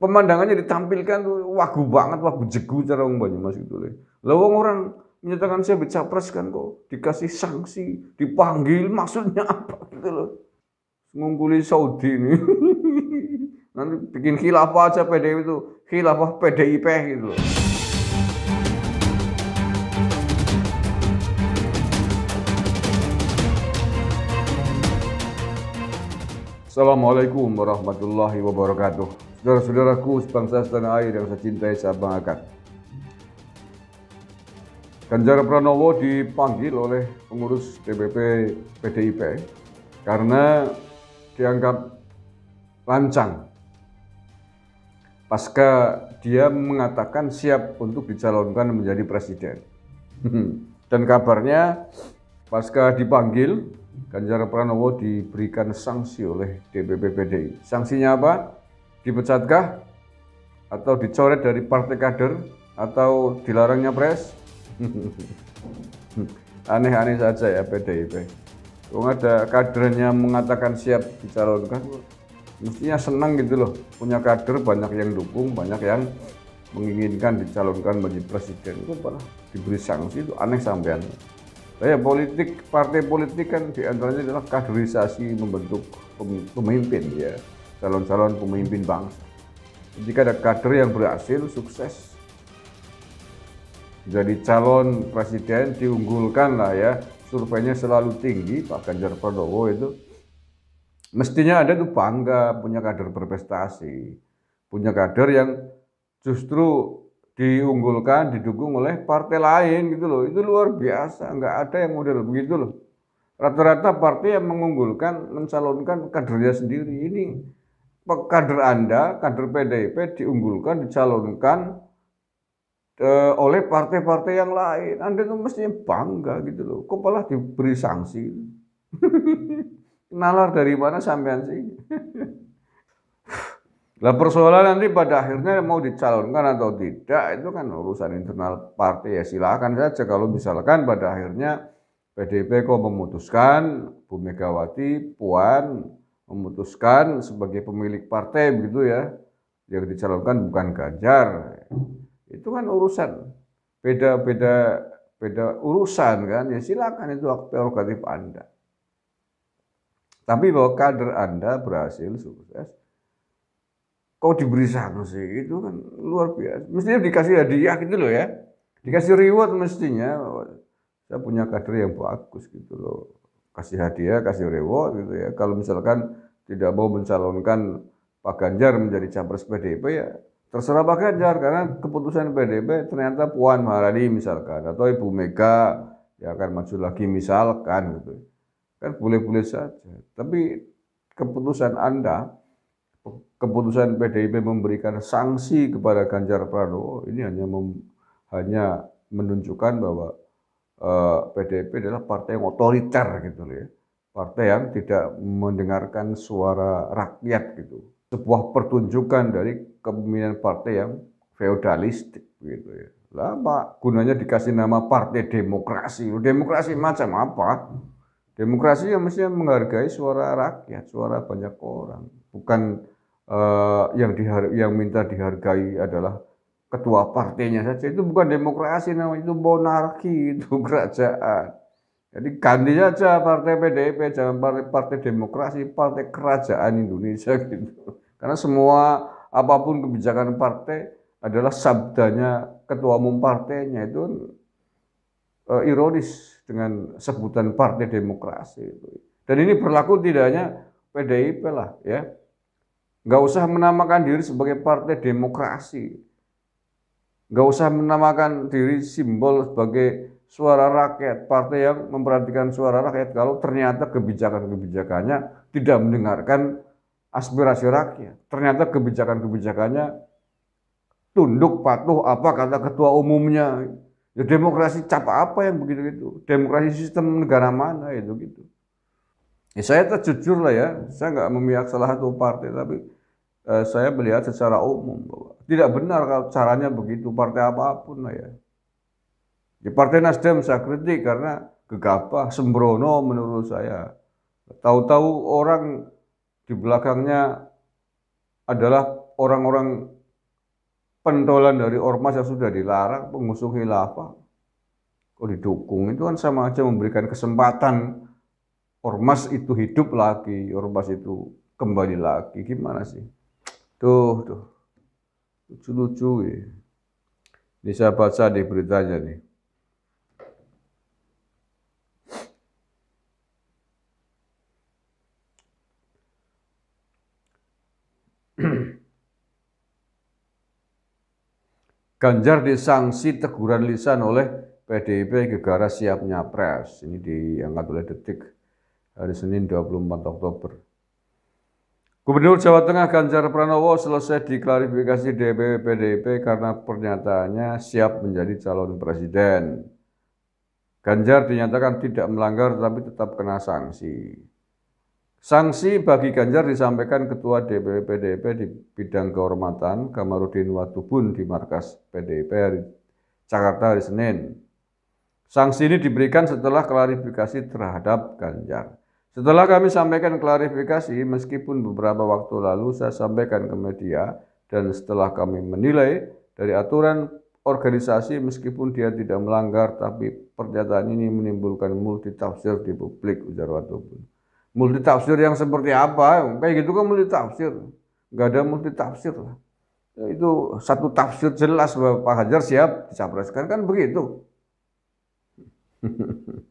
pemandangannya ditampilkan tuh wagu banget, wagu jegu cara wong Banyumas gitu loh. Lah orang menyatakan saya capres kan kok dikasih sanksi, dipanggil maksudnya apa gitu loh. Ngungkuli Saudi ini. Nanti bikin khilafah aja PDI itu, khilafah PDIP gitu loh. Assalamualaikum warahmatullahi wabarakatuh saudara-saudaraku sebangsa tanah air yang saya cintai, saya banggakan. Ganjar Pranowo dipanggil oleh pengurus DPP PDIP karena dianggap lancang. Pasca dia mengatakan siap untuk dicalonkan menjadi presiden. Dan kabarnya pasca dipanggil Ganjar Pranowo diberikan sanksi oleh DPP PDI. Sanksinya apa? dipecatkah atau dicoret dari partai kader atau dilarangnya pres aneh-aneh saja ya PDIP Kalau ada kadernya mengatakan siap dicalonkan mestinya senang gitu loh punya kader banyak yang dukung banyak yang menginginkan dicalonkan menjadi presiden itu pernah diberi sanksi itu aneh sampean saya politik partai politik kan diantaranya adalah kaderisasi membentuk pemimpin ya calon-calon pemimpin bangsa. Jika ada kader yang berhasil, sukses, jadi calon presiden diunggulkan lah ya, surveinya selalu tinggi, Pak Ganjar Pranowo itu. Mestinya ada tuh bangga punya kader berprestasi, punya kader yang justru diunggulkan, didukung oleh partai lain gitu loh. Itu luar biasa, nggak ada yang model begitu loh. Rata-rata partai yang mengunggulkan, mencalonkan kadernya sendiri ini kader Anda, kader PDIP diunggulkan, dicalonkan e, oleh partai-partai yang lain. Anda itu mestinya bangga gitu loh. Kok malah diberi sanksi? Nalar dari mana sampean sih? Lah persoalan nanti pada akhirnya mau dicalonkan atau tidak itu kan urusan internal partai ya silahkan saja kalau misalkan pada akhirnya PDIP kok memutuskan Bu Megawati, Puan, memutuskan sebagai pemilik partai begitu ya yang dicalonkan bukan Ganjar itu kan urusan beda-beda beda urusan kan ya silakan itu hak prerogatif Anda tapi bahwa kader Anda berhasil sukses kau diberi sanksi itu kan luar biasa mestinya dikasih hadiah gitu loh ya dikasih reward mestinya saya punya kader yang bagus gitu loh kasih hadiah, kasih reward gitu ya. Kalau misalkan tidak mau mencalonkan Pak Ganjar menjadi capres PDIP ya terserah Pak Ganjar karena keputusan PDIP ternyata Puan Maharani misalkan atau Ibu Mega ya akan maju lagi misalkan gitu. Kan boleh-boleh saja. Tapi keputusan Anda keputusan PDIP memberikan sanksi kepada Ganjar Pranowo ini hanya mem, hanya menunjukkan bahwa PDIP eh, adalah partai yang otoriter gitu loh ya. Partai yang tidak mendengarkan suara rakyat gitu. Sebuah pertunjukan dari kepemimpinan partai yang feodalistik gitu ya. Lah Pak, gunanya dikasih nama partai demokrasi. Demokrasi macam apa? Demokrasi yang mestinya menghargai suara rakyat, suara banyak orang. Bukan uh, yang dihar yang minta dihargai adalah ketua partainya saja itu bukan demokrasi namanya itu monarki itu kerajaan jadi ganti saja partai PDIP jangan partai partai demokrasi partai kerajaan Indonesia gitu karena semua apapun kebijakan partai adalah sabdanya ketua umum partainya itu e, ironis dengan sebutan partai demokrasi itu dan ini berlaku tidaknya hanya PDIP lah ya nggak usah menamakan diri sebagai partai demokrasi nggak usah menamakan diri simbol sebagai suara rakyat, partai yang memperhatikan suara rakyat kalau ternyata kebijakan-kebijakannya tidak mendengarkan aspirasi rakyat. Ternyata kebijakan-kebijakannya tunduk patuh apa kata ketua umumnya. Ya demokrasi cap apa yang begitu gitu? Demokrasi sistem negara mana itu gitu. Ya, saya terjujur lah ya, saya nggak memihak salah satu partai tapi Eh, saya melihat secara umum bahwa tidak benar kalau caranya begitu partai apapun lah ya. Di ya, partai Nasdem saya kritik karena gegabah, sembrono menurut saya. Tahu-tahu orang di belakangnya adalah orang-orang pentolan dari ormas yang sudah dilarang, pengusung khilafah. Kok didukung? Itu kan sama aja memberikan kesempatan ormas itu hidup lagi, ormas itu kembali lagi. Gimana sih? Tuh, tuh. Lucu-lucu ya. Ini saya baca di beritanya nih. Ganjar disanksi teguran lisan oleh PDIP gegara siap pres Ini diangkat oleh Detik hari Senin 24 Oktober. Gubernur Jawa Tengah Ganjar Pranowo selesai diklarifikasi DPP PDIP karena pernyataannya siap menjadi calon presiden. Ganjar dinyatakan tidak melanggar tapi tetap kena sanksi. Sanksi bagi Ganjar disampaikan Ketua DPP PDIP di bidang kehormatan Kamarudin Watubun di markas PDIP hari Jakarta hari Senin. Sanksi ini diberikan setelah klarifikasi terhadap Ganjar. Setelah kami sampaikan klarifikasi, meskipun beberapa waktu lalu saya sampaikan ke media, dan setelah kami menilai dari aturan organisasi meskipun dia tidak melanggar, tapi pernyataan ini menimbulkan multitafsir di publik, ujar Watubun. Multitafsir yang seperti apa? Kayak gitu kan multitafsir. Gak ada multitafsir lah ya, itu satu tafsir jelas bahwa Pak Hajar siap dicapreskan kan begitu.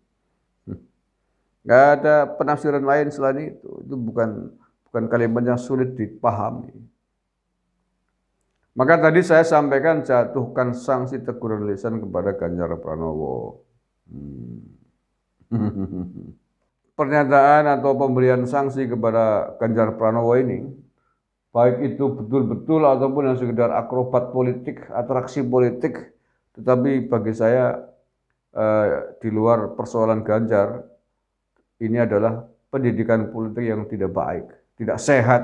Tidak ada penafsiran lain selain itu. Itu bukan bukan kalimat yang sulit dipahami. Maka tadi saya sampaikan jatuhkan sanksi teguran lisan kepada Ganjar Pranowo. Hmm. Pernyataan atau pemberian sanksi kepada Ganjar Pranowo ini baik itu betul-betul ataupun yang sekedar akrobat politik, atraksi politik, tetapi bagi saya eh, di luar persoalan Ganjar, ini adalah pendidikan politik yang tidak baik, tidak sehat,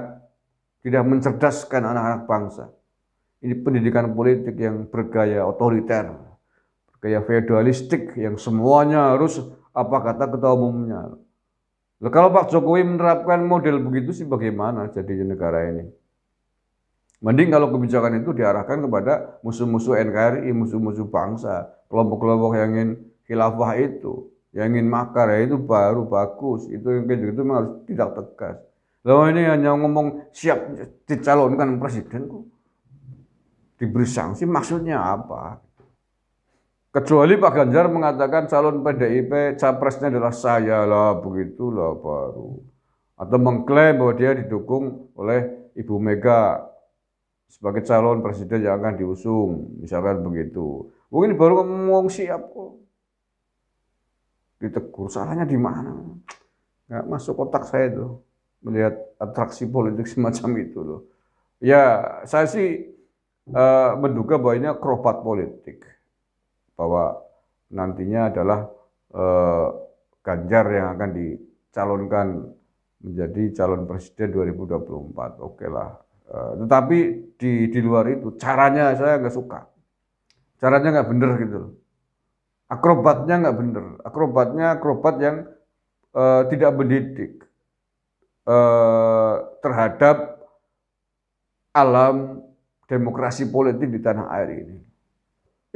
tidak mencerdaskan anak-anak bangsa. Ini pendidikan politik yang bergaya otoriter, bergaya feudalistik, yang semuanya harus apa kata ketua umumnya. Loh, kalau Pak Jokowi menerapkan model begitu sih bagaimana jadi negara ini? Mending kalau kebijakan itu diarahkan kepada musuh-musuh NKRI, musuh-musuh bangsa, kelompok-kelompok yang ingin khilafah itu yang ingin makar ya itu baru bagus itu yang kayak gitu harus tidak tegas loh ini hanya ngomong siap dicalonkan presiden kok diberi sanksi maksudnya apa kecuali Pak Ganjar mengatakan calon PDIP capresnya adalah saya lah begitulah baru atau mengklaim bahwa dia didukung oleh Ibu Mega sebagai calon presiden yang akan diusung misalkan begitu mungkin baru ngomong siap kok ditegur salahnya di mana nggak masuk kotak saya tuh melihat atraksi politik semacam itu loh ya saya sih uh, menduga bahwa ini akrobat politik bahwa nantinya adalah uh, Ganjar yang akan dicalonkan menjadi calon presiden 2024 oke lah uh, tetapi di di luar itu caranya saya nggak suka caranya nggak bener gitu loh Akrobatnya nggak bener. Akrobatnya akrobat yang uh, tidak mendidik uh, terhadap alam demokrasi politik di tanah air ini.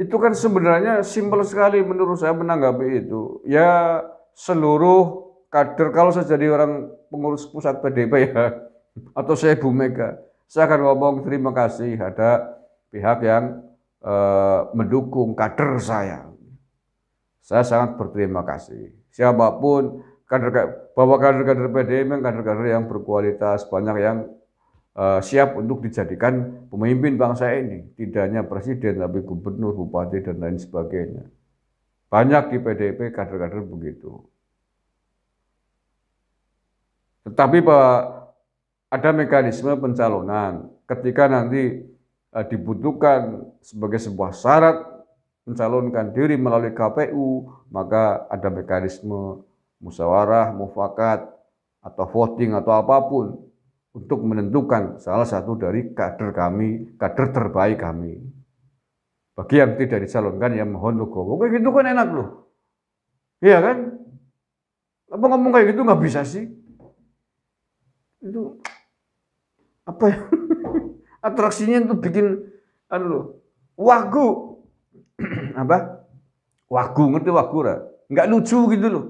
Itu kan sebenarnya simpel sekali menurut saya menanggapi itu. Ya seluruh kader, kalau saya jadi orang pengurus pusat PDP ya, atau saya Bu Mega, saya akan ngomong terima kasih ada pihak yang uh, mendukung kader saya. Saya sangat berterima kasih. Siapapun kader bahwa kader-kader PDM kader-kader yang berkualitas, banyak yang uh, siap untuk dijadikan pemimpin bangsa ini, tidak hanya presiden tapi gubernur, bupati dan lain sebagainya. Banyak di PDIP kader-kader begitu. Tetapi bahwa ada mekanisme pencalonan ketika nanti eh, dibutuhkan sebagai sebuah syarat mencalonkan diri melalui KPU, maka ada mekanisme musyawarah, mufakat, atau voting atau apapun untuk menentukan salah satu dari kader kami, kader terbaik kami. Bagi yang tidak dicalonkan ya mohon legowo. Kayak gitu kan enak loh. Iya kan? Apa ngomong kayak gitu nggak bisa sih? Itu apa ya? Atraksinya itu bikin aduh, wagu apa? Wagu, ngerti wagu ora? Enggak lucu gitu loh.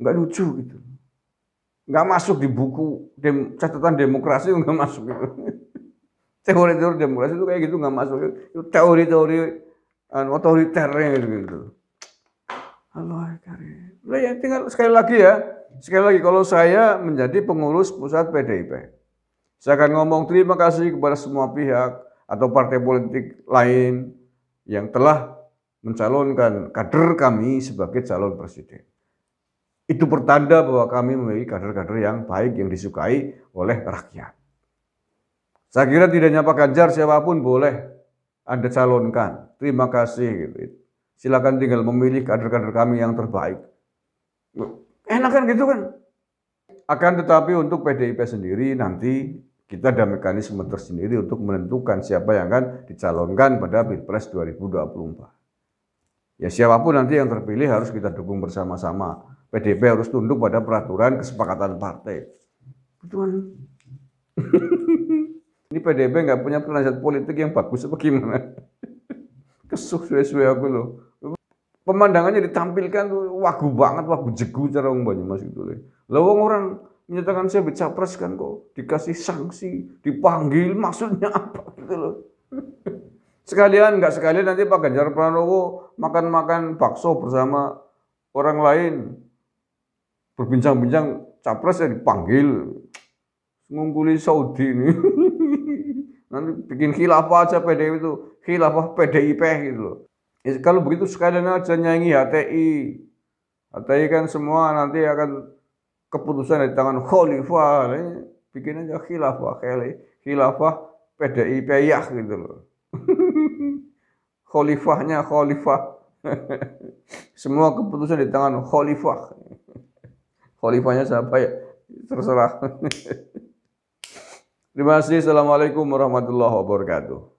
Enggak lucu gitu. Enggak masuk di buku dem, catatan demokrasi enggak masuk gitu. Teori-teori demokrasi itu kayak gitu enggak masuk. Gitu. Itu teori-teori anu, gitu. gitu. Allah karim. ya, tinggal sekali lagi ya. Sekali lagi kalau saya menjadi pengurus pusat PDIP. Saya akan ngomong terima kasih kepada semua pihak atau partai politik lain yang telah mencalonkan kader kami sebagai calon presiden. Itu pertanda bahwa kami memiliki kader-kader yang baik, yang disukai oleh rakyat. Saya kira tidak hanya Pak Ganjar, siapapun boleh Anda calonkan. Terima kasih. Gitu. Silakan tinggal memilih kader-kader kami yang terbaik. Enak kan gitu kan? Akan tetapi untuk PDIP sendiri nanti kita ada mekanisme tersendiri untuk menentukan siapa yang akan dicalonkan pada Pilpres 2024. Ya siapapun nanti yang terpilih harus kita dukung bersama-sama. PDP harus tunduk pada peraturan kesepakatan partai. Betul. Ini PDP nggak punya penasihat politik yang bagus apa gimana? Kesuk suwe aku loh. Pemandangannya ditampilkan tuh wagu banget, wagu jegu cara banyak masuk itu. Lah orang menyatakan saya bisa kan kok dikasih sanksi dipanggil maksudnya apa gitu loh sekalian nggak sekalian nanti Pak Ganjar Pranowo makan-makan bakso bersama orang lain berbincang-bincang capres ya dipanggil ngungkuli Saudi ini nanti bikin khilafah aja PDI itu khilafah PDIP gitu loh ya, kalau begitu sekalian aja nyanyi HTI HTI kan semua nanti akan keputusan di tangan khalifah bikin aja khilafah khilafah pdi yah gitu loh khalifahnya khalifah semua keputusan di tangan khalifah khalifahnya siapa ya terserah terima kasih assalamualaikum warahmatullahi wabarakatuh